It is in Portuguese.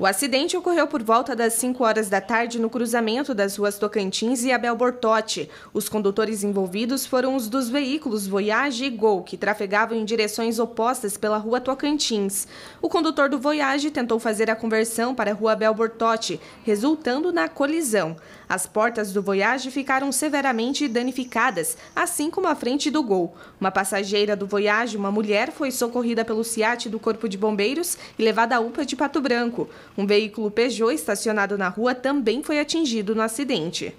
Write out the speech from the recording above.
O acidente ocorreu por volta das 5 horas da tarde no cruzamento das ruas Tocantins e Abel Bortote. Os condutores envolvidos foram os dos veículos Voyage e Gol, que trafegavam em direções opostas pela rua Tocantins. O condutor do Voyage tentou fazer a conversão para a rua Abel Bortote, resultando na colisão. As portas do Voyage ficaram severamente danificadas, assim como a frente do Gol. Uma passageira do Voyage, uma mulher, foi socorrida pelo SIAT do Corpo de Bombeiros e levada à UPA de Pato Branco. Um veículo Peugeot estacionado na rua também foi atingido no acidente.